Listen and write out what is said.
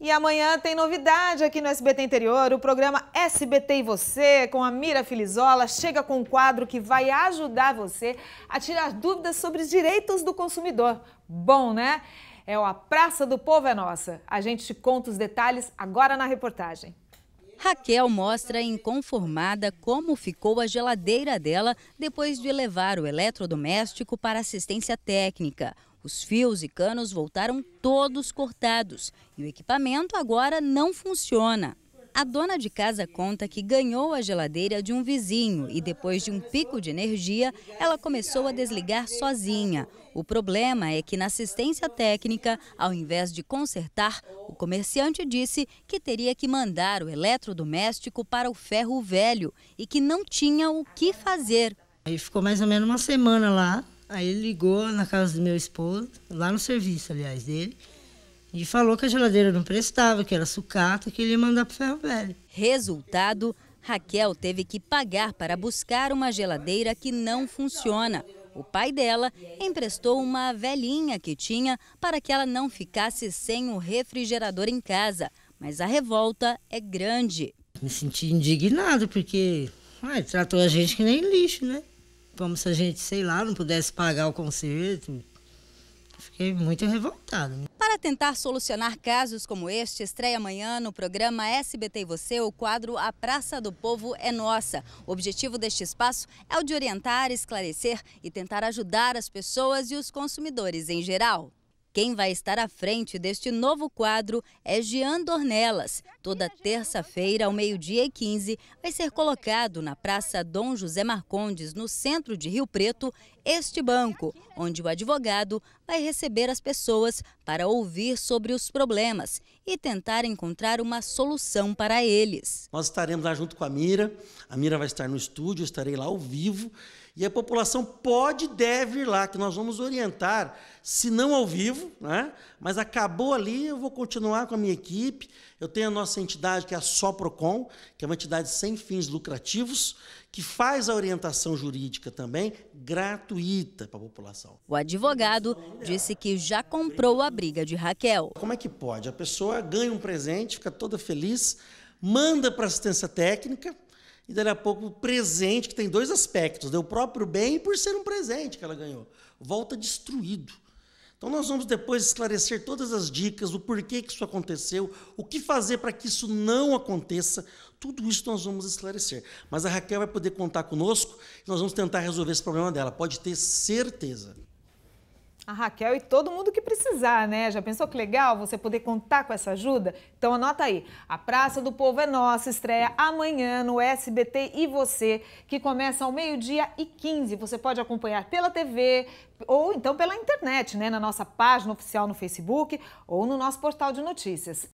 E amanhã tem novidade aqui no SBT Interior. O programa SBT e Você, com a Mira Filizola, chega com um quadro que vai ajudar você a tirar dúvidas sobre os direitos do consumidor. Bom, né? É a Praça do Povo é Nossa. A gente te conta os detalhes agora na reportagem. Raquel mostra inconformada como ficou a geladeira dela depois de levar o eletrodoméstico para assistência técnica. Os fios e canos voltaram todos cortados e o equipamento agora não funciona. A dona de casa conta que ganhou a geladeira de um vizinho e depois de um pico de energia, ela começou a desligar sozinha. O problema é que na assistência técnica, ao invés de consertar, o comerciante disse que teria que mandar o eletrodoméstico para o ferro velho e que não tinha o que fazer. Aí ficou mais ou menos uma semana lá, Aí ele ligou na casa do meu esposo, lá no serviço, aliás, dele, e falou que a geladeira não prestava, que era sucata, que ele ia mandar para ferro velho. Resultado, Raquel teve que pagar para buscar uma geladeira que não funciona. O pai dela emprestou uma velhinha que tinha para que ela não ficasse sem o refrigerador em casa. Mas a revolta é grande. Me senti indignado porque ai, tratou a gente que nem lixo, né? como se a gente, sei lá, não pudesse pagar o concerto. Fiquei muito revoltada. Para tentar solucionar casos como este, estreia amanhã no programa SBT e Você o quadro A Praça do Povo é Nossa. O objetivo deste espaço é o de orientar, esclarecer e tentar ajudar as pessoas e os consumidores em geral. Quem vai estar à frente deste novo quadro é Jean Dornelas. Toda terça-feira, ao meio-dia e 15, vai ser colocado na Praça Dom José Marcondes, no centro de Rio Preto, este banco, onde o advogado vai receber as pessoas para ouvir sobre os problemas e tentar encontrar uma solução para eles. Nós estaremos lá junto com a Mira, a Mira vai estar no estúdio, eu estarei lá ao vivo e a população pode e deve ir lá, que nós vamos orientar, se não ao vivo, né? mas acabou ali, eu vou continuar com a minha equipe. Eu tenho a nossa entidade, que é a Soprocon, que é uma entidade sem fins lucrativos, que faz a orientação jurídica também gratuita para a população. O advogado disse que já comprou a briga de Raquel. Como é que pode? A pessoa ganha um presente, fica toda feliz, manda para assistência técnica e dali a pouco o presente, que tem dois aspectos, né? o próprio bem e por ser um presente que ela ganhou, volta destruído. Então nós vamos depois esclarecer todas as dicas, o porquê que isso aconteceu, o que fazer para que isso não aconteça, tudo isso nós vamos esclarecer. Mas a Raquel vai poder contar conosco, e nós vamos tentar resolver esse problema dela, pode ter certeza. A Raquel e todo mundo que precisar, né? Já pensou que legal você poder contar com essa ajuda? Então anota aí. A Praça do Povo é Nossa estreia amanhã no SBT e você, que começa ao meio-dia e 15. Você pode acompanhar pela TV ou então pela internet, né? Na nossa página oficial no Facebook ou no nosso portal de notícias.